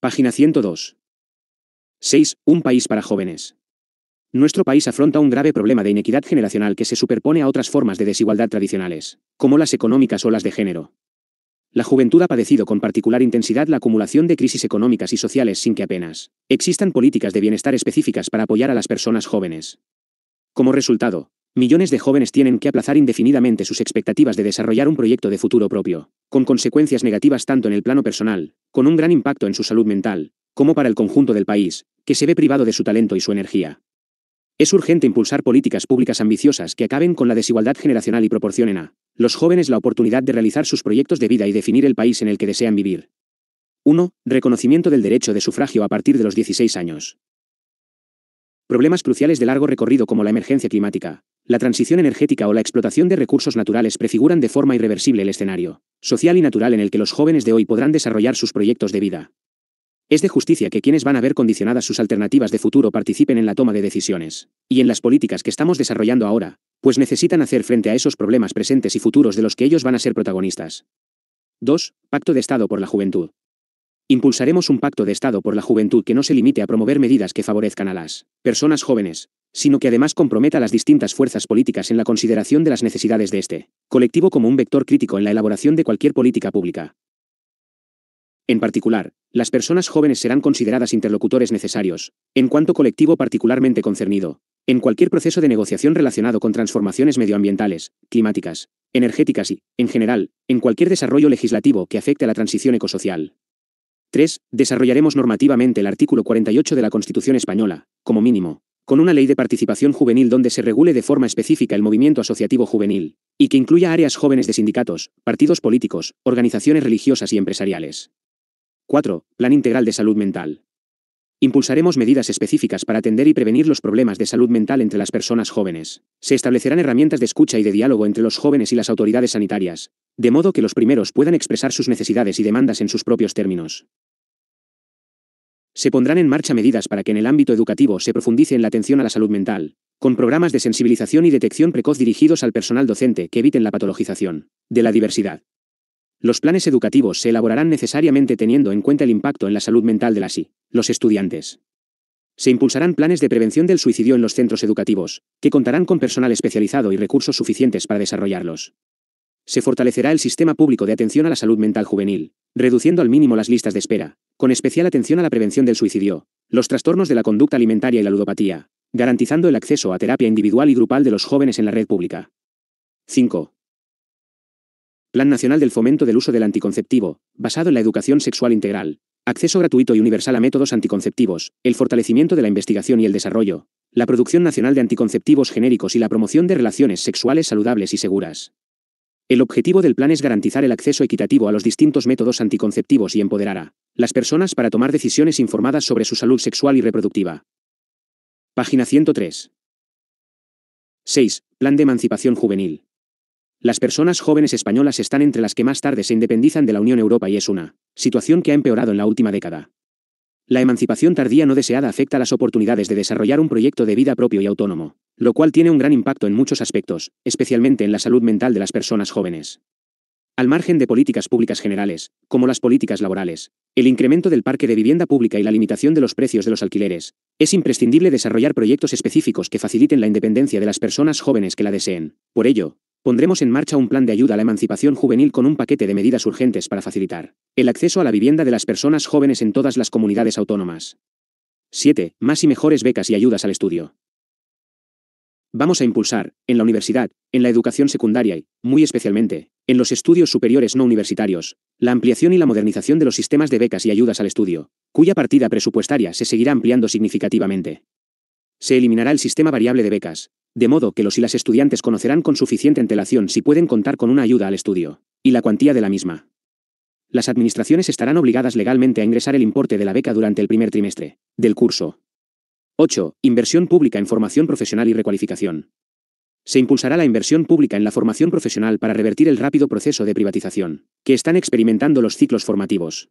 Página 102. 6. Un país para jóvenes. Nuestro país afronta un grave problema de inequidad generacional que se superpone a otras formas de desigualdad tradicionales, como las económicas o las de género. La juventud ha padecido con particular intensidad la acumulación de crisis económicas y sociales sin que apenas existan políticas de bienestar específicas para apoyar a las personas jóvenes. Como resultado, Millones de jóvenes tienen que aplazar indefinidamente sus expectativas de desarrollar un proyecto de futuro propio, con consecuencias negativas tanto en el plano personal, con un gran impacto en su salud mental, como para el conjunto del país, que se ve privado de su talento y su energía. Es urgente impulsar políticas públicas ambiciosas que acaben con la desigualdad generacional y proporcionen a los jóvenes la oportunidad de realizar sus proyectos de vida y definir el país en el que desean vivir. 1. Reconocimiento del derecho de sufragio a partir de los 16 años. Problemas cruciales de largo recorrido como la emergencia climática, la transición energética o la explotación de recursos naturales prefiguran de forma irreversible el escenario social y natural en el que los jóvenes de hoy podrán desarrollar sus proyectos de vida. Es de justicia que quienes van a ver condicionadas sus alternativas de futuro participen en la toma de decisiones, y en las políticas que estamos desarrollando ahora, pues necesitan hacer frente a esos problemas presentes y futuros de los que ellos van a ser protagonistas. 2. Pacto de Estado por la Juventud. Impulsaremos un pacto de Estado por la juventud que no se limite a promover medidas que favorezcan a las personas jóvenes, sino que además comprometa a las distintas fuerzas políticas en la consideración de las necesidades de este colectivo como un vector crítico en la elaboración de cualquier política pública. En particular, las personas jóvenes serán consideradas interlocutores necesarios, en cuanto colectivo particularmente concernido, en cualquier proceso de negociación relacionado con transformaciones medioambientales, climáticas, energéticas y, en general, en cualquier desarrollo legislativo que afecte a la transición ecosocial. 3. Desarrollaremos normativamente el artículo 48 de la Constitución española, como mínimo, con una ley de participación juvenil donde se regule de forma específica el movimiento asociativo juvenil, y que incluya áreas jóvenes de sindicatos, partidos políticos, organizaciones religiosas y empresariales. 4. Plan integral de salud mental. Impulsaremos medidas específicas para atender y prevenir los problemas de salud mental entre las personas jóvenes. Se establecerán herramientas de escucha y de diálogo entre los jóvenes y las autoridades sanitarias, de modo que los primeros puedan expresar sus necesidades y demandas en sus propios términos. Se pondrán en marcha medidas para que en el ámbito educativo se profundice en la atención a la salud mental, con programas de sensibilización y detección precoz dirigidos al personal docente que eviten la patologización de la diversidad. Los planes educativos se elaborarán necesariamente teniendo en cuenta el impacto en la salud mental de las y los estudiantes. Se impulsarán planes de prevención del suicidio en los centros educativos, que contarán con personal especializado y recursos suficientes para desarrollarlos. Se fortalecerá el sistema público de atención a la salud mental juvenil, reduciendo al mínimo las listas de espera, con especial atención a la prevención del suicidio, los trastornos de la conducta alimentaria y la ludopatía, garantizando el acceso a terapia individual y grupal de los jóvenes en la red pública. 5. Plan Nacional del Fomento del Uso del Anticonceptivo, basado en la educación sexual integral, acceso gratuito y universal a métodos anticonceptivos, el fortalecimiento de la investigación y el desarrollo, la producción nacional de anticonceptivos genéricos y la promoción de relaciones sexuales saludables y seguras. El objetivo del plan es garantizar el acceso equitativo a los distintos métodos anticonceptivos y empoderar a las personas para tomar decisiones informadas sobre su salud sexual y reproductiva. Página 103. 6. Plan de emancipación juvenil. Las personas jóvenes españolas están entre las que más tarde se independizan de la Unión Europea y es una situación que ha empeorado en la última década. La emancipación tardía no deseada afecta las oportunidades de desarrollar un proyecto de vida propio y autónomo, lo cual tiene un gran impacto en muchos aspectos, especialmente en la salud mental de las personas jóvenes. Al margen de políticas públicas generales, como las políticas laborales, el incremento del parque de vivienda pública y la limitación de los precios de los alquileres, es imprescindible desarrollar proyectos específicos que faciliten la independencia de las personas jóvenes que la deseen. Por ello, pondremos en marcha un plan de ayuda a la emancipación juvenil con un paquete de medidas urgentes para facilitar el acceso a la vivienda de las personas jóvenes en todas las comunidades autónomas. 7. Más y mejores becas y ayudas al estudio. Vamos a impulsar, en la universidad, en la educación secundaria y, muy especialmente, en los estudios superiores no universitarios, la ampliación y la modernización de los sistemas de becas y ayudas al estudio, cuya partida presupuestaria se seguirá ampliando significativamente. Se eliminará el sistema variable de becas, de modo que los y las estudiantes conocerán con suficiente antelación si pueden contar con una ayuda al estudio, y la cuantía de la misma. Las administraciones estarán obligadas legalmente a ingresar el importe de la beca durante el primer trimestre del curso. 8. Inversión pública en formación profesional y recualificación se impulsará la inversión pública en la formación profesional para revertir el rápido proceso de privatización que están experimentando los ciclos formativos.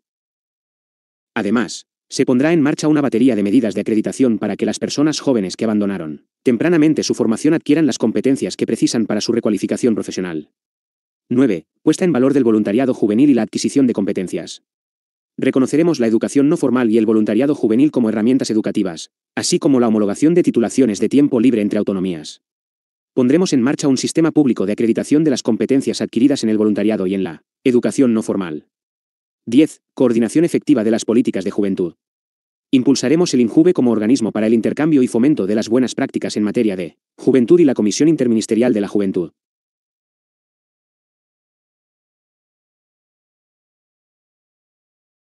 Además, se pondrá en marcha una batería de medidas de acreditación para que las personas jóvenes que abandonaron tempranamente su formación adquieran las competencias que precisan para su recualificación profesional. 9. Puesta en valor del voluntariado juvenil y la adquisición de competencias. Reconoceremos la educación no formal y el voluntariado juvenil como herramientas educativas, así como la homologación de titulaciones de tiempo libre entre autonomías. Pondremos en marcha un sistema público de acreditación de las competencias adquiridas en el voluntariado y en la educación no formal. 10. Coordinación efectiva de las políticas de juventud. Impulsaremos el INJUVE como organismo para el intercambio y fomento de las buenas prácticas en materia de juventud y la Comisión Interministerial de la Juventud.